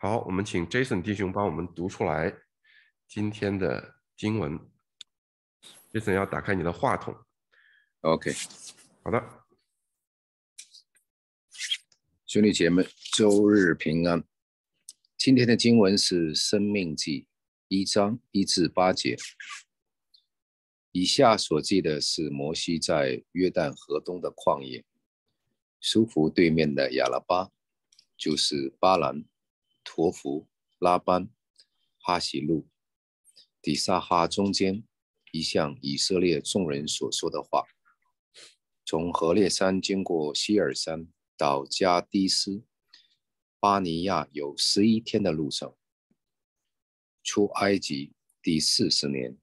好，我们请 Jason 弟兄帮我们读出来今天的经文。Jason 要打开你的话筒。OK，好的，兄弟姐妹，周日平安。今天的经文是《生命记》一章一至八节。以下所记的是摩西在约旦河东的旷野，舒服对面的亚拉巴，就是巴兰。陀福、拉班、哈西路、底萨哈中间，一向以色列众人所说的话，从河烈山经过希尔山到加迪斯巴尼亚，有十一天的路程。出埃及第四十年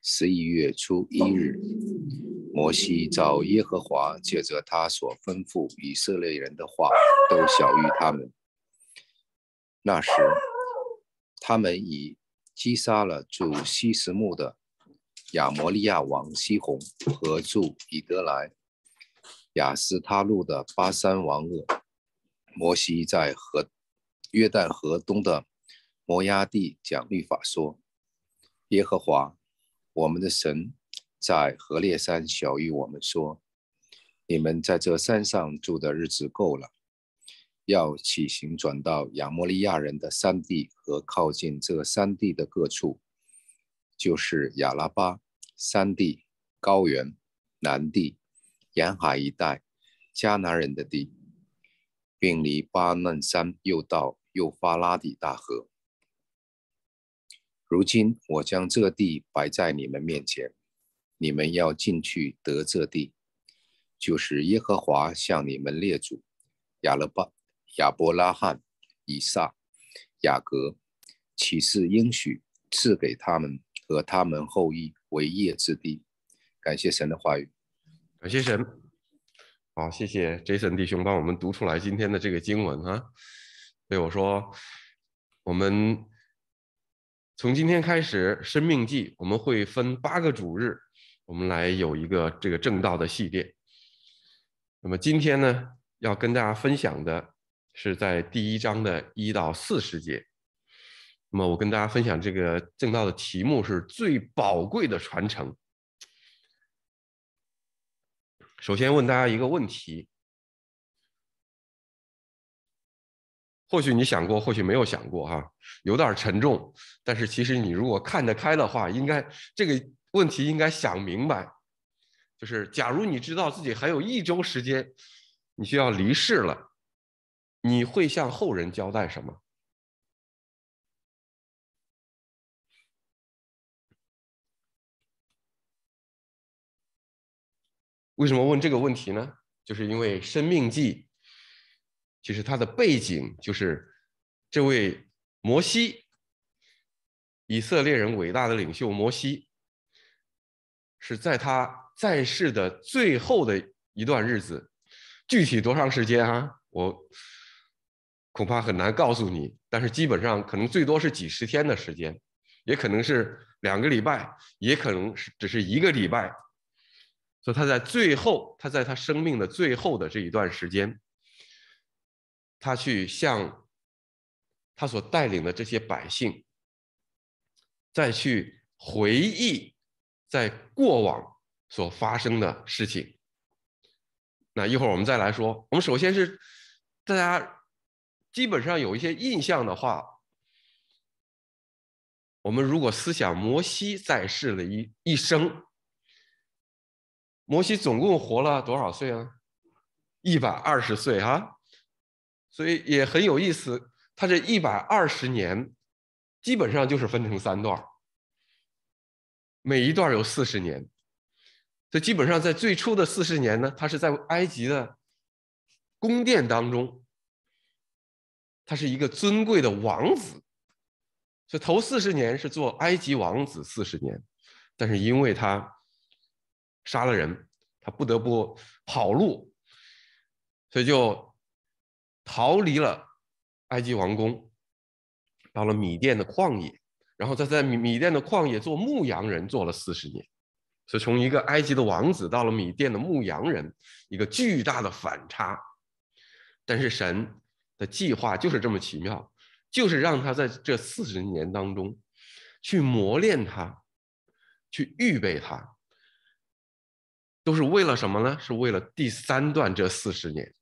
十一月初一日，摩西照耶和华借着他所吩咐以色列人的话，都晓谕他们。那时，他们已击杀了住西十木的亚摩利亚王西红和住彼得来雅斯他路的巴山王鄂。摩西在河约旦河东的摩崖地讲律法说：“耶和华我们的神在何烈山小谕我们说，你们在这山上住的日子够了。”要起行转到亚摩利亚人的山地和靠近这山地的各处，就是亚拉巴山地、高原、南地、沿海一带迦南人的地，并离巴嫩山又到幼发拉底大河。如今我将这地摆在你们面前，你们要进去得这地，就是耶和华向你们列祖亚拉巴。亚伯拉罕、以撒、雅各，启示应许赐给他们和他们后裔为业之地。感谢神的话语，感谢神。好，谢谢 Jason 弟兄帮我们读出来今天的这个经文啊。所以我说，我们从今天开始生命记，我们会分八个主日，我们来有一个这个正道的系列。那么今天呢，要跟大家分享的。是在第一章的一到四十节。那么，我跟大家分享这个正道的题目是最宝贵的传承。首先问大家一个问题：或许你想过，或许没有想过哈，有点沉重。但是，其实你如果看得开的话，应该这个问题应该想明白。就是，假如你知道自己还有一周时间，你就要离世了。你会向后人交代什么？为什么问这个问题呢？就是因为《生命记》，其实它的背景就是这位摩西，以色列人伟大的领袖摩西，是在他在世的最后的一段日子，具体多长时间啊？我。恐怕很难告诉你，但是基本上可能最多是几十天的时间，也可能是两个礼拜，也可能是只是一个礼拜。所以他在最后，他在他生命的最后的这一段时间，他去向他所带领的这些百姓，再去回忆在过往所发生的事情。那一会儿我们再来说，我们首先是大家。基本上有一些印象的话，我们如果思想摩西在世的一一生，摩西总共活了多少岁啊？一百二十岁哈，所以也很有意思。他这一百二十年，基本上就是分成三段每一段有四十年。这基本上在最初的四十年呢，他是在埃及的宫殿当中。他是一个尊贵的王子，所以头四十年是做埃及王子四十年，但是因为他杀了人，他不得不跑路，所以就逃离了埃及王宫，到了米甸的旷野，然后他在米米甸的旷野做牧羊人做了四十年，所以从一个埃及的王子到了米甸的牧羊人，一个巨大的反差，但是神。的计划就是这么奇妙，就是让他在这四十年当中去磨练他，去预备他，都是为了什么呢？是为了第三段这四十年。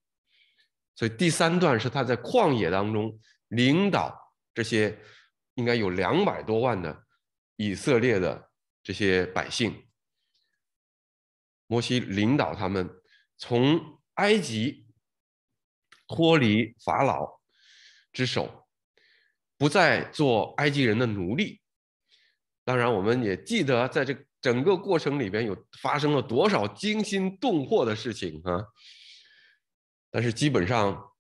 所以第三段是他在旷野当中领导这些应该有两百多万的以色列的这些百姓，摩西领导他们从埃及。脱离法老之手，不再做埃及人的奴隶。当然，我们也记得在这整个过程里边有发生了多少惊心动魄的事情啊！但是基本上，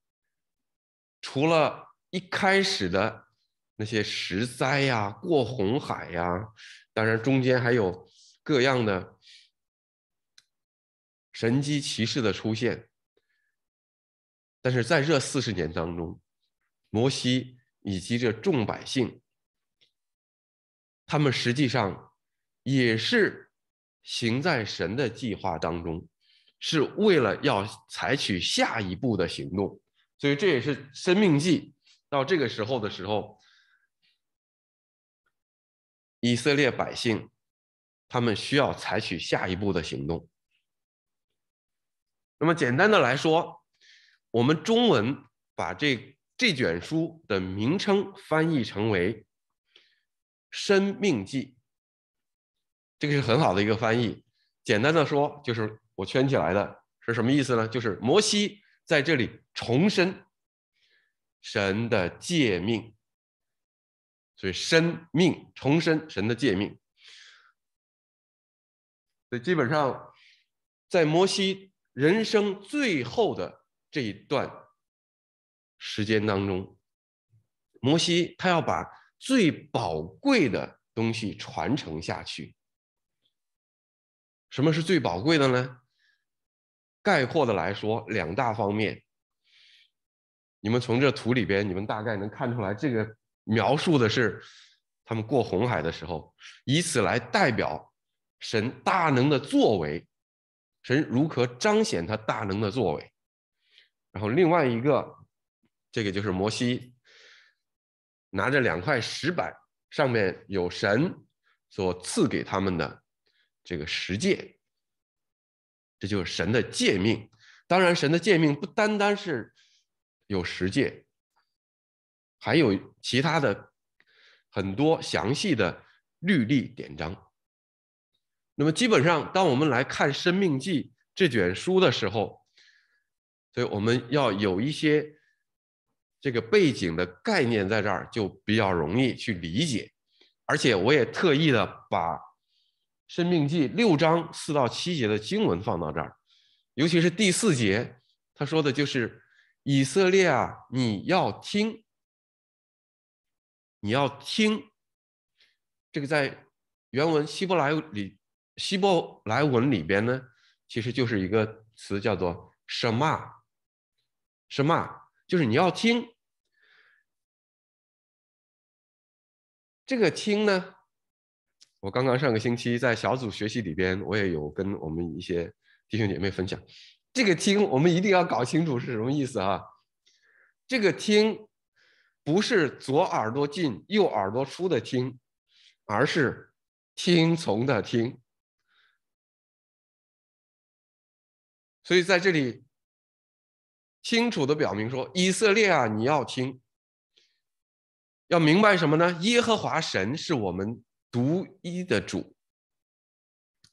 除了一开始的那些石灾呀、过红海呀，当然中间还有各样的神机骑士的出现。但是在这四十年当中，摩西以及这众百姓，他们实际上也是行在神的计划当中，是为了要采取下一步的行动。所以这也是生命记》到这个时候的时候，以色列百姓他们需要采取下一步的行动。那么简单的来说。我们中文把这这卷书的名称翻译成为《生命记》，这个是很好的一个翻译。简单的说，就是我圈起来的是什么意思呢？就是摩西在这里重申神的诫命，所以生命重申神的诫命。所以基本上，在摩西人生最后的。这一段时间当中，摩西他要把最宝贵的东西传承下去。什么是最宝贵的呢？概括的来说，两大方面。你们从这图里边，你们大概能看出来，这个描述的是他们过红海的时候，以此来代表神大能的作为，神如何彰显他大能的作为。然后另外一个，这个就是摩西拿着两块石板，上面有神所赐给他们的这个十诫，这就是神的诫命。当然，神的诫命不单单是有十诫，还有其他的很多详细的律例典章。那么，基本上当我们来看《生命记》这卷书的时候。所以我们要有一些这个背景的概念，在这儿就比较容易去理解。而且我也特意的把《申命记》六章四到七节的经文放到这儿，尤其是第四节，他说的就是“以色列啊，你要听，你要听。”这个在原文希伯来里希伯来文里边呢，其实就是一个词叫做“什么”。什么？就是你要听，这个听呢？我刚刚上个星期在小组学习里边，我也有跟我们一些弟兄姐妹分享，这个听我们一定要搞清楚是什么意思啊！这个听不是左耳朵进右耳朵出的听，而是听从的听。所以在这里。清楚的表明说，以色列啊，你要听，要明白什么呢？耶和华神是我们独一的主。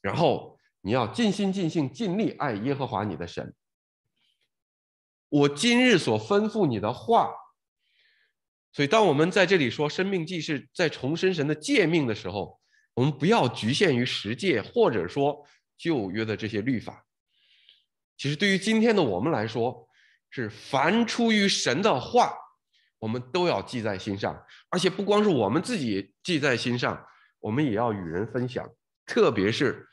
然后你要尽心尽性尽力爱耶和华你的神。我今日所吩咐你的话。所以，当我们在这里说《生命记是在重申神的诫命的时候，我们不要局限于十诫，或者说旧约的这些律法。其实，对于今天的我们来说，是凡出于神的话，我们都要记在心上，而且不光是我们自己记在心上，我们也要与人分享，特别是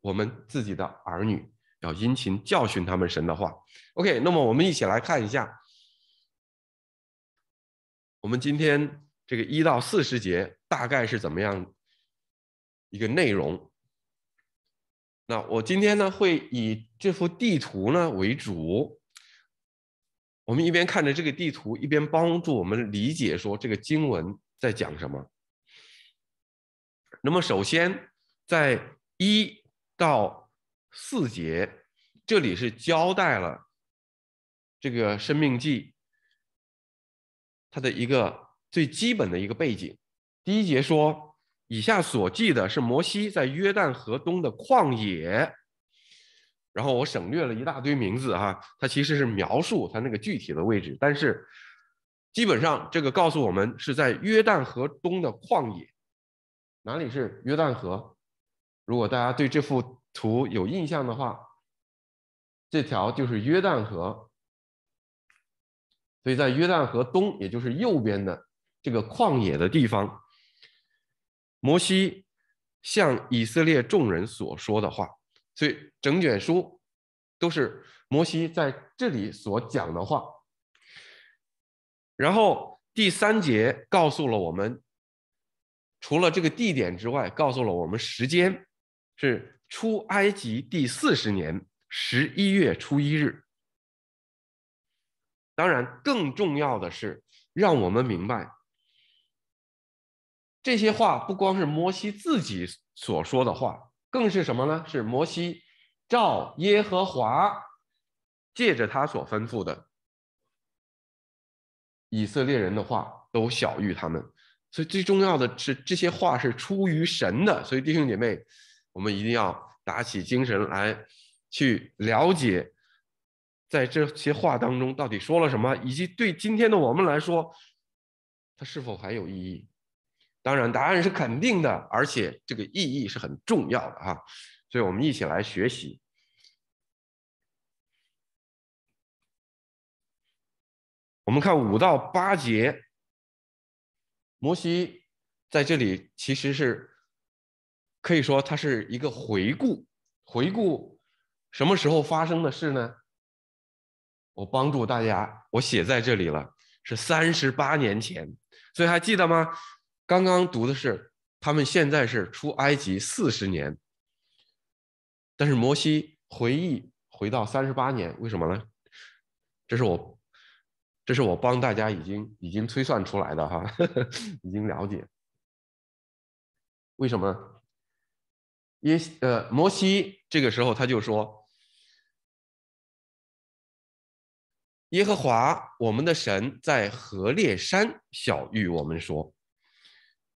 我们自己的儿女，要殷勤教训他们神的话。OK，那么我们一起来看一下，我们今天这个一到四十节大概是怎么样一个内容？那我今天呢会以这幅地图呢为主。我们一边看着这个地图，一边帮助我们理解说这个经文在讲什么。那么，首先在一到四节，这里是交代了这个《生命记》它的一个最基本的一个背景。第一节说：“以下所记的是摩西在约旦河东的旷野。”然后我省略了一大堆名字哈，它其实是描述它那个具体的位置，但是基本上这个告诉我们是在约旦河东的旷野，哪里是约旦河？如果大家对这幅图有印象的话，这条就是约旦河，所以在约旦河东，也就是右边的这个旷野的地方，摩西向以色列众人所说的话。所以整卷书都是摩西在这里所讲的话。然后第三节告诉了我们，除了这个地点之外，告诉了我们时间，是出埃及第四十年十一月初一日。当然，更重要的是让我们明白，这些话不光是摩西自己所说的话。更是什么呢？是摩西照耶和华借着他所吩咐的以色列人的话都小于他们。所以最重要的是，这些话是出于神的。所以弟兄姐妹，我们一定要打起精神来，去了解在这些话当中到底说了什么，以及对今天的我们来说，它是否还有意义。当然，答案是肯定的，而且这个意义是很重要的哈，所以我们一起来学习。我们看五到八节，摩西在这里其实是可以说他是一个回顾，回顾什么时候发生的事呢？我帮助大家，我写在这里了，是三十八年前，所以还记得吗？刚刚读的是他们现在是出埃及四十年，但是摩西回忆回到三十八年，为什么呢？这是我，这是我帮大家已经已经推算出来的哈，已经了解。为什么？耶呃，摩西这个时候他就说：“耶和华我们的神在何烈山小谕我们说。”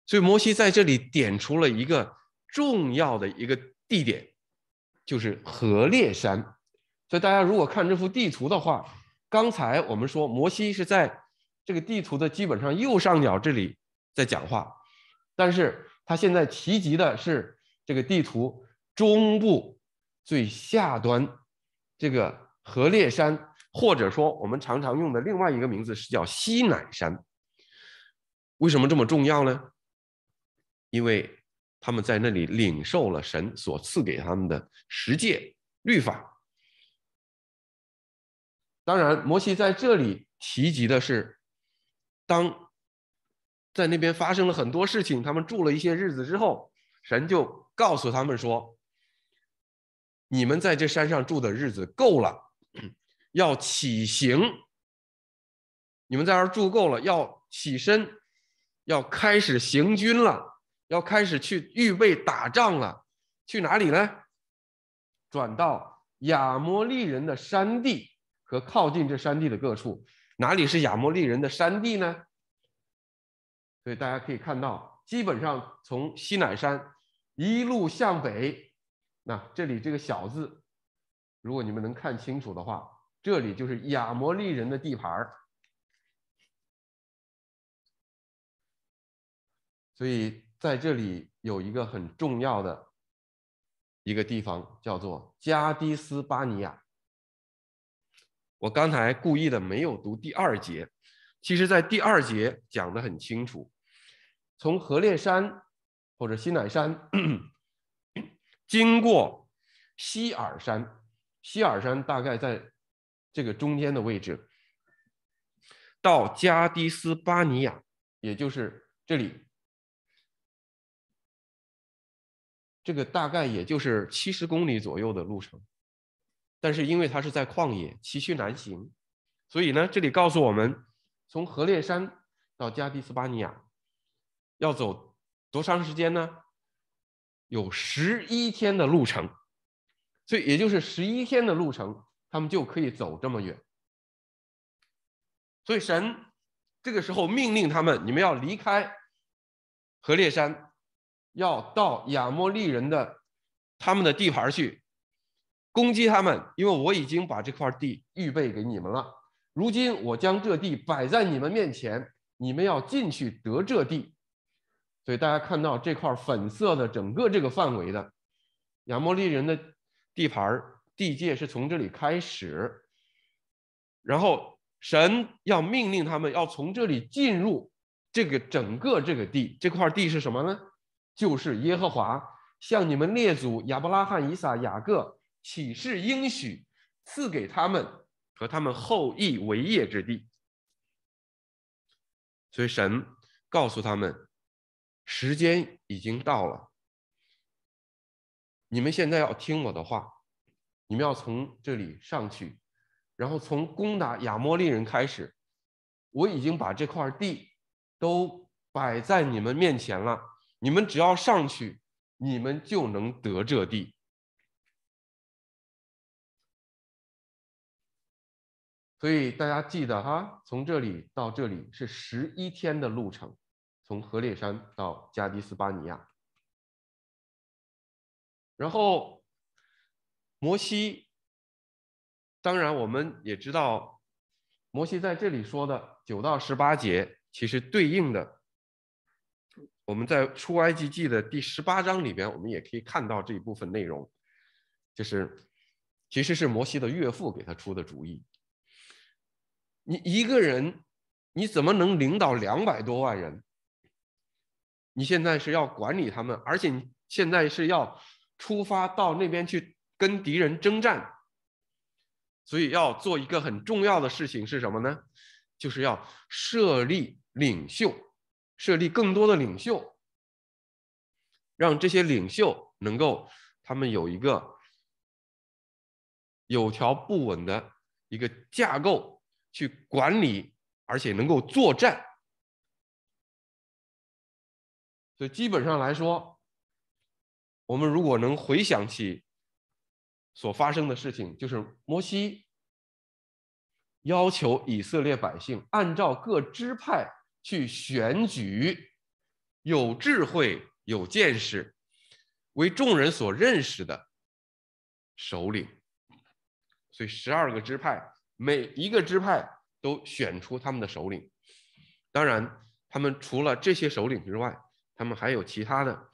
所以摩西在这里点出了一个重要的一个地点，就是河烈山。所以大家如果看这幅地图的话，刚才我们说摩西是在这个地图的基本上右上角这里在讲话，但是他现在提及的是这个地图中部最下端这个河烈山，或者说我们常常用的另外一个名字是叫西乃山。为什么这么重要呢？因为他们在那里领受了神所赐给他们的十诫律法。当然，摩西在这里提及的是，当在那边发生了很多事情，他们住了一些日子之后，神就告诉他们说：“你们在这山上住的日子够了，要起行；你们在这住够了，要起身，要开始行军了。”要开始去预备打仗了，去哪里呢？转到亚摩利人的山地和靠近这山地的各处。哪里是亚摩利人的山地呢？所以大家可以看到，基本上从西乃山一路向北，那这里这个小字，如果你们能看清楚的话，这里就是亚摩利人的地盘儿。所以。在这里有一个很重要的一个地方，叫做加迪斯巴尼亚。我刚才故意的没有读第二节，其实，在第二节讲的很清楚，从河列山或者西乃山 经过希尔山，希尔山大概在这个中间的位置，到加迪斯巴尼亚，也就是这里。这个大概也就是七十公里左右的路程，但是因为它是在旷野，崎岖难行，所以呢，这里告诉我们，从河列山到加迪斯巴尼亚要走多长时间呢？有十一天的路程，所以也就是十一天的路程，他们就可以走这么远。所以神这个时候命令他们：你们要离开何烈山。要到亚摩利人的他们的地盘去攻击他们，因为我已经把这块地预备给你们了。如今我将这地摆在你们面前，你们要进去得这地。所以大家看到这块粉色的整个这个范围的亚摩利人的地盘地界是从这里开始，然后神要命令他们要从这里进入这个整个这个地，这块地是什么呢？就是耶和华向你们列祖亚伯拉罕、以撒、雅各起誓应许，赐给他们和他们后裔为业之地。所以神告诉他们，时间已经到了，你们现在要听我的话，你们要从这里上去，然后从攻打亚摩利人开始。我已经把这块地都摆在你们面前了。你们只要上去，你们就能得这地。所以大家记得哈，从这里到这里是十一天的路程，从河烈山到加迪斯巴尼亚。然后摩西，当然我们也知道，摩西在这里说的九到十八节，其实对应的。我们在出 I G G 的第十八章里边，我们也可以看到这一部分内容，就是其实是摩西的岳父给他出的主意。你一个人，你怎么能领导两百多万人？你现在是要管理他们，而且现在是要出发到那边去跟敌人征战，所以要做一个很重要的事情是什么呢？就是要设立领袖。设立更多的领袖，让这些领袖能够他们有一个有条不紊的一个架构去管理，而且能够作战。所以基本上来说，我们如果能回想起所发生的事情，就是摩西要求以色列百姓按照各支派。去选举有智慧、有见识、为众人所认识的首领，所以十二个支派每一个支派都选出他们的首领。当然，他们除了这些首领之外，他们还有其他的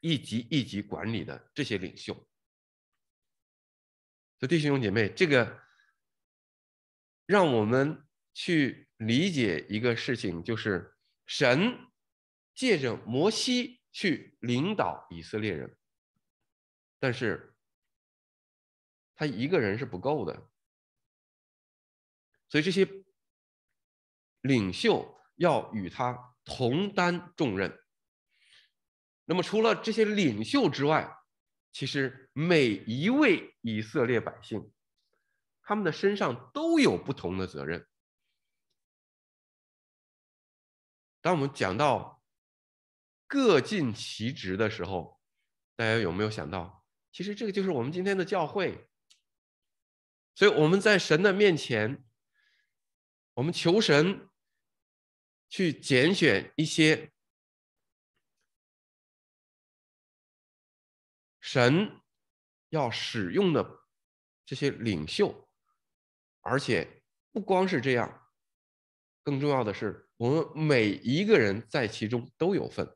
一级一级管理的这些领袖。所以，弟兄姐妹，这个让我们去。理解一个事情，就是神借着摩西去领导以色列人，但是他一个人是不够的，所以这些领袖要与他同担重任。那么除了这些领袖之外，其实每一位以色列百姓，他们的身上都有不同的责任。当我们讲到各尽其职的时候，大家有没有想到，其实这个就是我们今天的教会。所以我们在神的面前，我们求神去拣选一些神要使用的这些领袖，而且不光是这样，更重要的是。我们每一个人在其中都有份，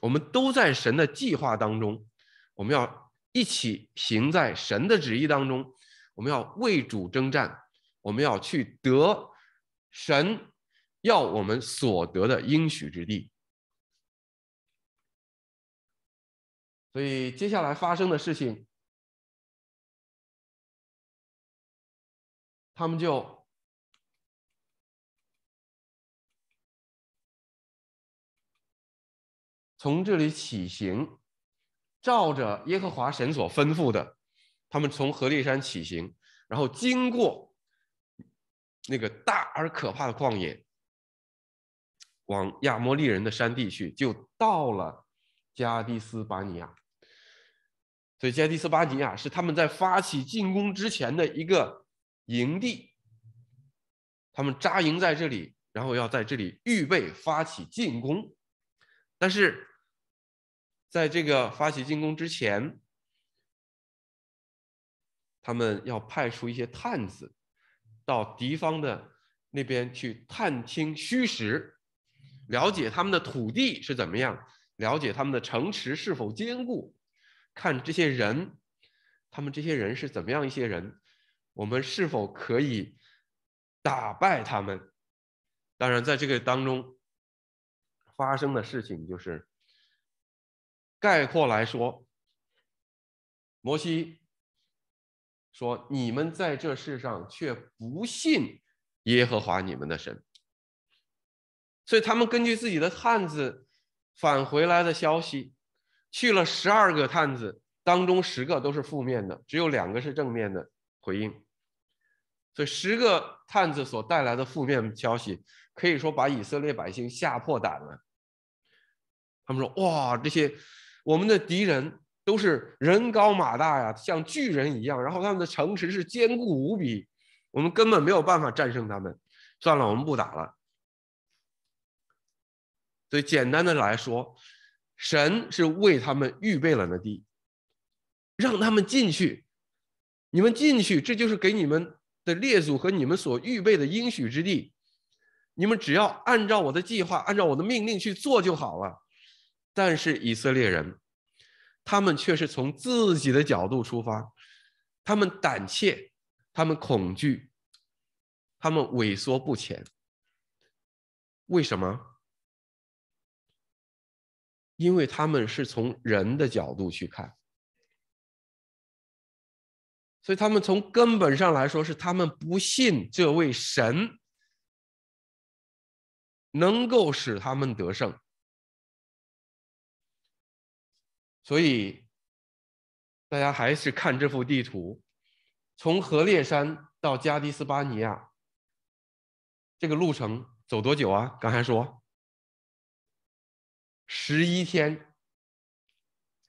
我们都在神的计划当中，我们要一起行在神的旨意当中，我们要为主征战，我们要去得神要我们所得的应许之地。所以接下来发生的事情，他们就。从这里起行，照着耶和华神所吩咐的，他们从何烈山起行，然后经过那个大而可怕的旷野，往亚摩利人的山地去，就到了加迪斯巴尼亚。所以加迪斯巴尼亚是他们在发起进攻之前的一个营地，他们扎营在这里，然后要在这里预备发起进攻，但是。在这个发起进攻之前，他们要派出一些探子到敌方的那边去探听虚实，了解他们的土地是怎么样，了解他们的城池是否坚固，看这些人，他们这些人是怎么样一些人，我们是否可以打败他们？当然，在这个当中发生的事情就是。概括来说，摩西说：“你们在这世上却不信耶和华你们的神。”所以他们根据自己的探子返回来的消息，去了十二个探子当中，十个都是负面的，只有两个是正面的回应。所以十个探子所带来的负面消息，可以说把以色列百姓吓破胆了。他们说：“哇，这些……”我们的敌人都是人高马大呀，像巨人一样，然后他们的城池是坚固无比，我们根本没有办法战胜他们。算了，我们不打了。所以简单的来说，神是为他们预备了那地，让他们进去。你们进去，这就是给你们的列祖和你们所预备的应许之地。你们只要按照我的计划，按照我的命令去做就好了。但是以色列人，他们却是从自己的角度出发，他们胆怯，他们恐惧，他们萎缩不前。为什么？因为他们是从人的角度去看，所以他们从根本上来说是他们不信这位神能够使他们得胜。所以大家还是看这幅地图，从河烈山到加的斯巴尼亚，这个路程走多久啊？刚才说十一天。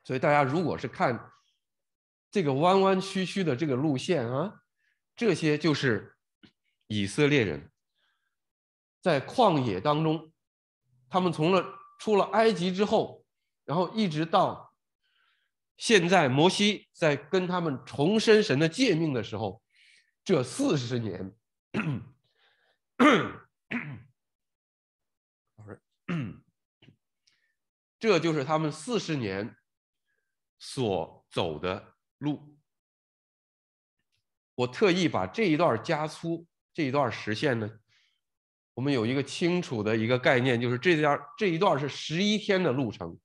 所以大家如果是看这个弯弯曲曲的这个路线啊，这些就是以色列人在旷野当中，他们从了出了埃及之后，然后一直到。现在摩西在跟他们重申神的诫命的时候，这四十年，这就是他们四十年所走的路。我特意把这一段加粗，这一段实现呢，我们有一个清楚的一个概念，就是这段这一段是十一天的路程，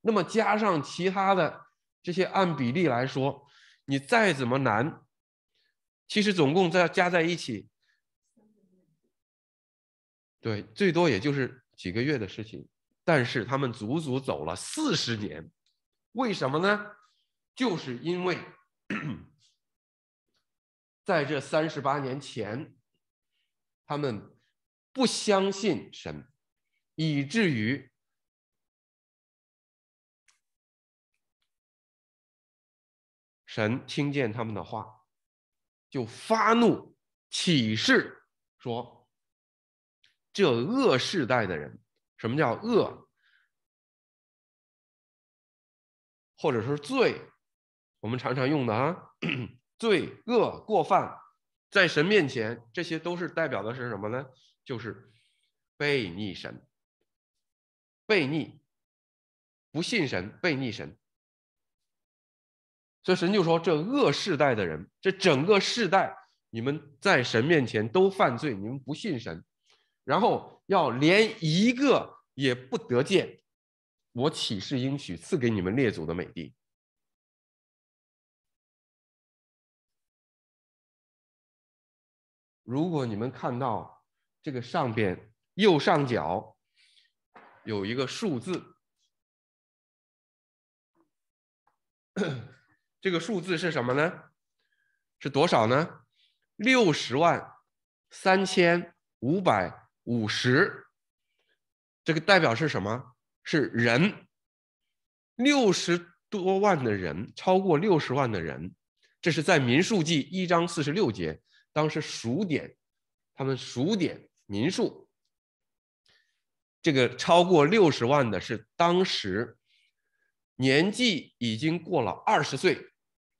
那么加上其他的。这些按比例来说，你再怎么难，其实总共再加在一起，对，最多也就是几个月的事情。但是他们足足走了四十年，为什么呢？就是因为 在这三十八年前，他们不相信神，以至于。神听见他们的话，就发怒，启示说：“这恶世代的人，什么叫恶，或者说罪？我们常常用的啊，罪恶过犯，在神面前，这些都是代表的是什么呢？就是背逆神，背逆，不信神，背逆神。”所以神就说：“这恶世代的人，这整个世代，你们在神面前都犯罪，你们不信神，然后要连一个也不得见，我起誓应许赐给你们列祖的美地。”如果你们看到这个上边右上角有一个数字。这个数字是什么呢？是多少呢？六十万三千五百五十。这个代表是什么？是人。六十多万的人，超过六十万的人，这是在《民数记》一章四十六节，当时数点，他们数点民数，这个超过六十万的是当时。年纪已经过了二十岁，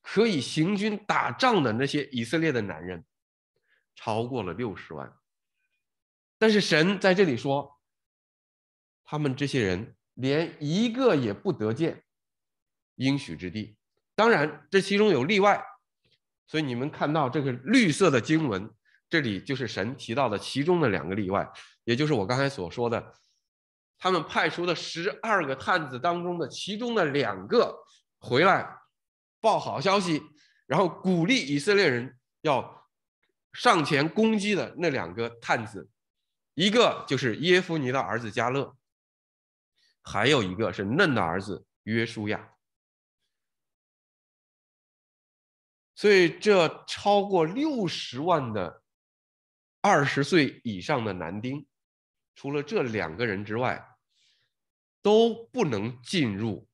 可以行军打仗的那些以色列的男人，超过了六十万。但是神在这里说，他们这些人连一个也不得见应许之地。当然，这其中有例外，所以你们看到这个绿色的经文，这里就是神提到的其中的两个例外，也就是我刚才所说的。他们派出的十二个探子当中的其中的两个回来报好消息，然后鼓励以色列人要上前攻击的那两个探子，一个就是耶夫尼的儿子加勒，还有一个是嫩的儿子约书亚。所以这超过六十万的二十岁以上的男丁。除了这两个人之外，都不能进入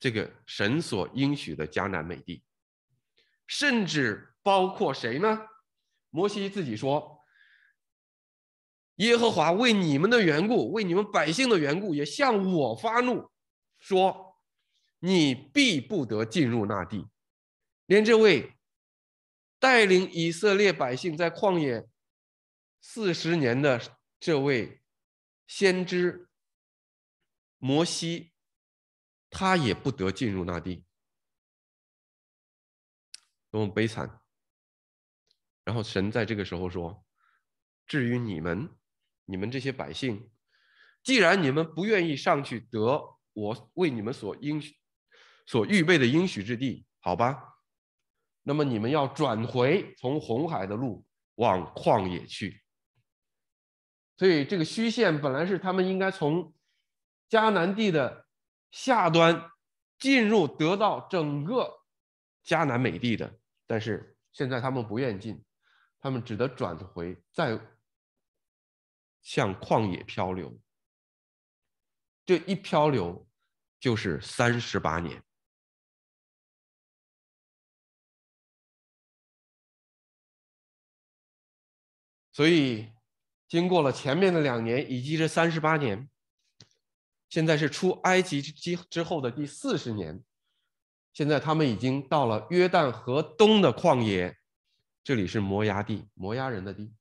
这个神所应许的迦南美地，甚至包括谁呢？摩西自己说：“耶和华为你们的缘故，为你们百姓的缘故，也向我发怒，说，你必不得进入那地。连这位带领以色列百姓在旷野四十年的。”这位先知摩西，他也不得进入那地，多么悲惨！然后神在这个时候说：“至于你们，你们这些百姓，既然你们不愿意上去得我为你们所应所预备的应许之地，好吧，那么你们要转回从红海的路往旷野去。”所以这个虚线本来是他们应该从迦南地的下端进入，得到整个迦南美地的，但是现在他们不愿意进，他们只得转回，再向旷野漂流。这一漂流就是三十八年，所以。经过了前面的两年，以及这三十八年，现在是出埃及之之后的第四十年，现在他们已经到了约旦河东的旷野，这里是摩崖地，摩崖人的地。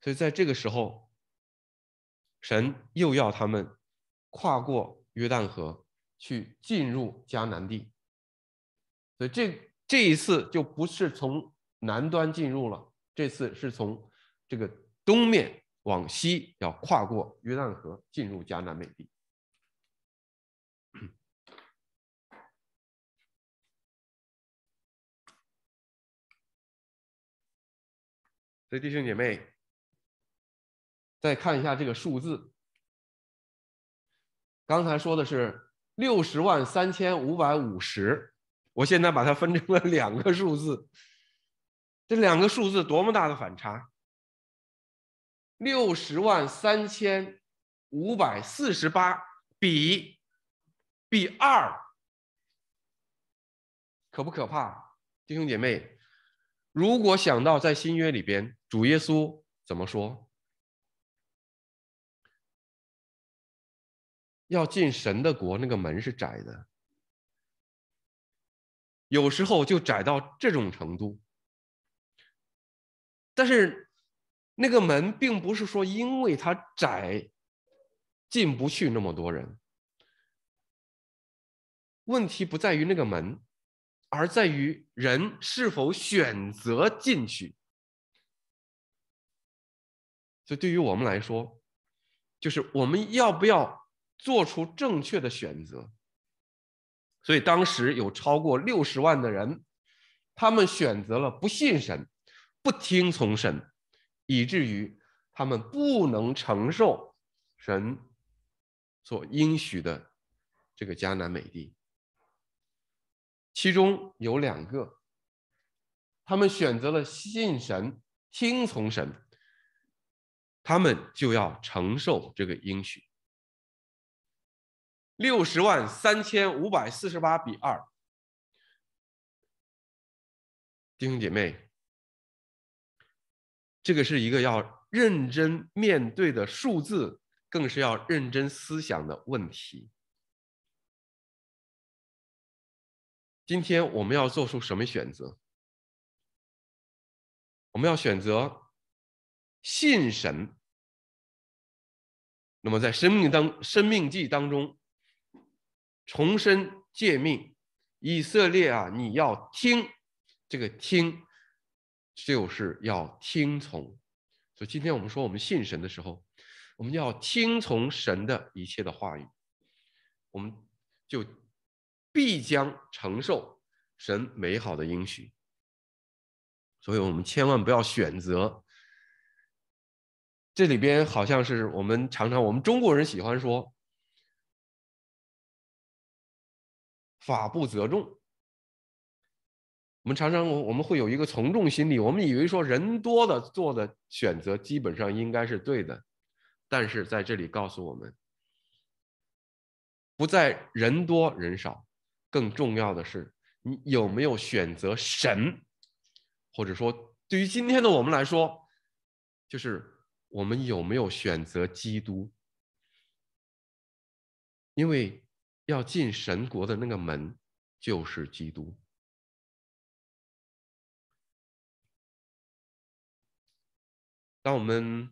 所以在这个时候，神又要他们跨过约旦河，去进入迦南地。所以这。这一次就不是从南端进入了，这次是从这个东面往西，要跨过约旦河进入迦南美地。所以弟兄姐妹，再看一下这个数字，刚才说的是六十万三千五百五十。我现在把它分成了两个数字，这两个数字多么大的反差！六十万三千五百四十八比比二，可不可怕，弟兄姐妹？如果想到在新约里边，主耶稣怎么说？要进神的国，那个门是窄的。有时候就窄到这种程度，但是那个门并不是说因为它窄进不去那么多人，问题不在于那个门，而在于人是否选择进去。所以对于我们来说，就是我们要不要做出正确的选择。所以当时有超过六十万的人，他们选择了不信神、不听从神，以至于他们不能承受神所应许的这个迦南美地。其中有两个，他们选择了信神、听从神，他们就要承受这个应许。六十万三千五百四十八比二，弟兄姐妹，这个是一个要认真面对的数字，更是要认真思想的问题。今天我们要做出什么选择？我们要选择信神。那么，在生命当生命记当中。重申诫命，以色列啊，你要听，这个听就是要听从。所以今天我们说我们信神的时候，我们要听从神的一切的话语，我们就必将承受神美好的应许。所以我们千万不要选择。这里边好像是我们常常，我们中国人喜欢说。法不责众，我们常常我们会有一个从众心理，我们以为说人多的做的选择基本上应该是对的，但是在这里告诉我们，不在人多人少，更重要的是你有没有选择神，或者说对于今天的我们来说，就是我们有没有选择基督，因为。要进神国的那个门就是基督。当我们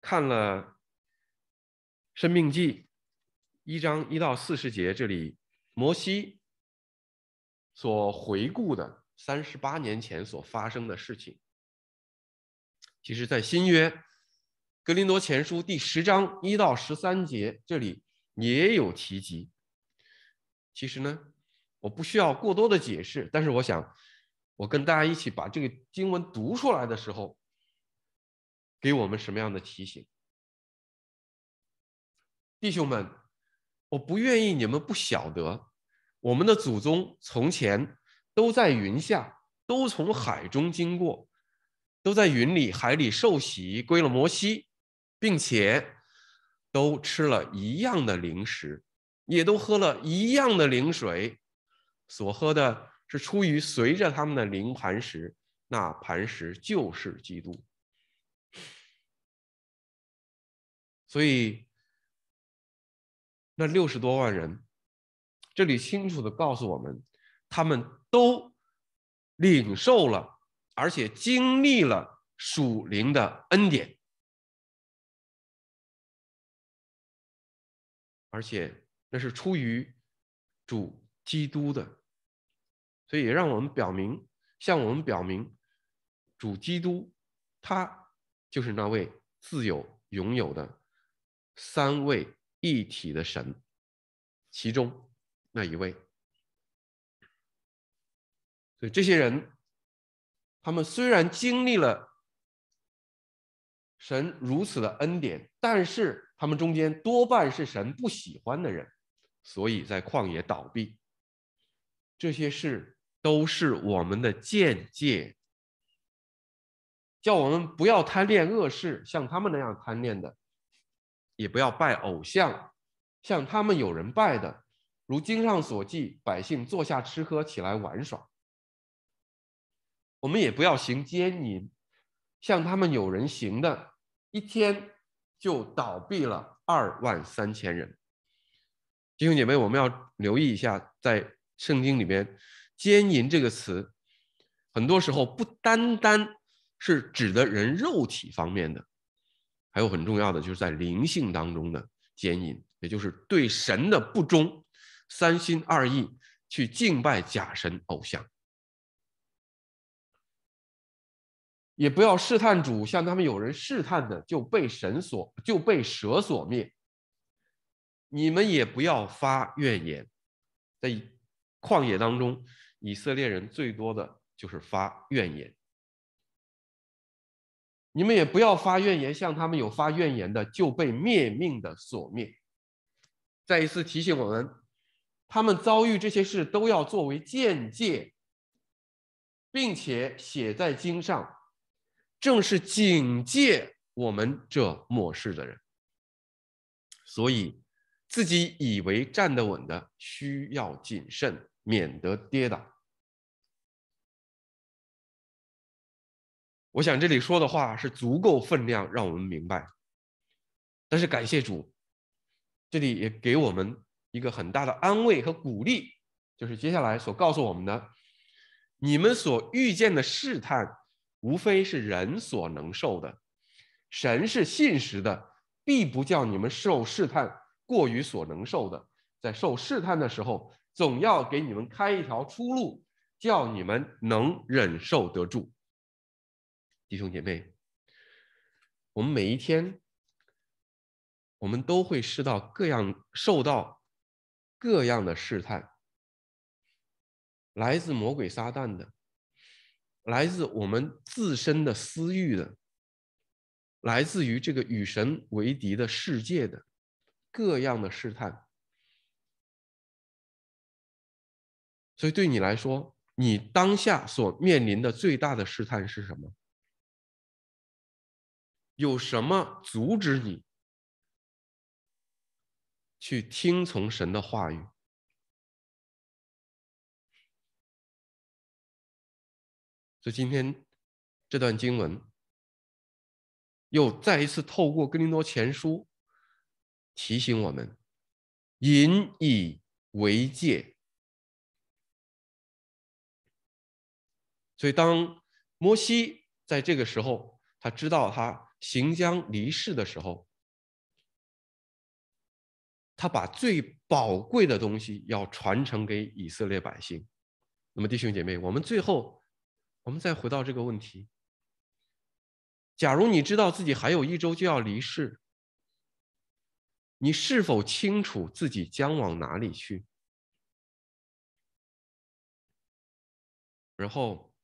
看了《生命记》一章一到四十节，这里摩西所回顾的三十八年前所发生的事情，其实在新约《格林多前书》第十章一到十三节这里。也有提及。其实呢，我不需要过多的解释，但是我想，我跟大家一起把这个经文读出来的时候，给我们什么样的提醒？弟兄们，我不愿意你们不晓得，我们的祖宗从前都在云下，都从海中经过，都在云里海里受洗归了摩西，并且。都吃了一样的零食，也都喝了一样的灵水，所喝的是出于随着他们的灵磐石，那磐石就是基督。所以，那六十多万人，这里清楚的告诉我们，他们都领受了，而且经历了属灵的恩典。而且那是出于主基督的，所以让我们表明，向我们表明，主基督他就是那位自有、拥有的三位一体的神，其中那一位。所以这些人，他们虽然经历了。神如此的恩典，但是他们中间多半是神不喜欢的人，所以在旷野倒闭。这些事都是我们的见解，叫我们不要贪恋恶事，像他们那样贪恋的；也不要拜偶像，像他们有人拜的。如经上所记，百姓坐下吃喝，起来玩耍。我们也不要行奸淫。像他们有人形的，一天就倒闭了二万三千人。弟兄姐妹，我们要留意一下，在圣经里边，“奸淫”这个词，很多时候不单单是指的人肉体方面的，还有很重要的就是在灵性当中的奸淫，也就是对神的不忠，三心二意去敬拜假神偶像。也不要试探主，像他们有人试探的就被神所就被蛇所灭。你们也不要发怨言，在旷野当中，以色列人最多的就是发怨言。你们也不要发怨言，像他们有发怨言的就被灭命的所灭。再一次提醒我们，他们遭遇这些事都要作为见解，并且写在经上。正是警戒我们这末世的人，所以自己以为站得稳的，需要谨慎，免得跌倒。我想这里说的话是足够分量，让我们明白。但是感谢主，这里也给我们一个很大的安慰和鼓励，就是接下来所告诉我们的：你们所遇见的试探。无非是人所能受的，神是信实的，必不叫你们受试探过于所能受的。在受试探的时候，总要给你们开一条出路，叫你们能忍受得住。弟兄姐妹，我们每一天，我们都会受到各样、受到各样的试探，来自魔鬼撒旦的。来自我们自身的私欲的，来自于这个与神为敌的世界的各样的试探。所以对你来说，你当下所面临的最大的试探是什么？有什么阻止你去听从神的话语？今天这段经文又再一次透过《哥林多前书》，提醒我们引以为戒。所以，当摩西在这个时候，他知道他行将离世的时候，他把最宝贵的东西要传承给以色列百姓。那么，弟兄姐妹，我们最后。我们再回到这个问题：假如你知道自己还有一周就要离世，你是否清楚自己将往哪里去？然后，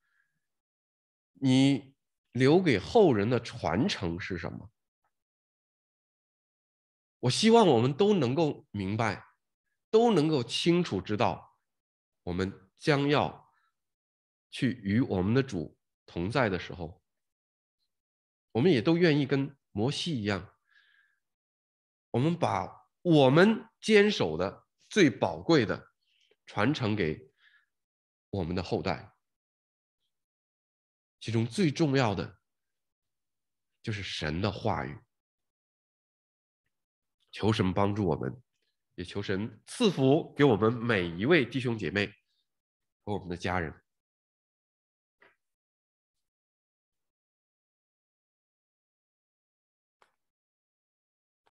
你留给后人的传承是什么？我希望我们都能够明白，都能够清楚知道，我们将要。去与我们的主同在的时候，我们也都愿意跟摩西一样，我们把我们坚守的最宝贵的传承给我们的后代，其中最重要的就是神的话语。求神帮助我们，也求神赐福给我们每一位弟兄姐妹和我们的家人。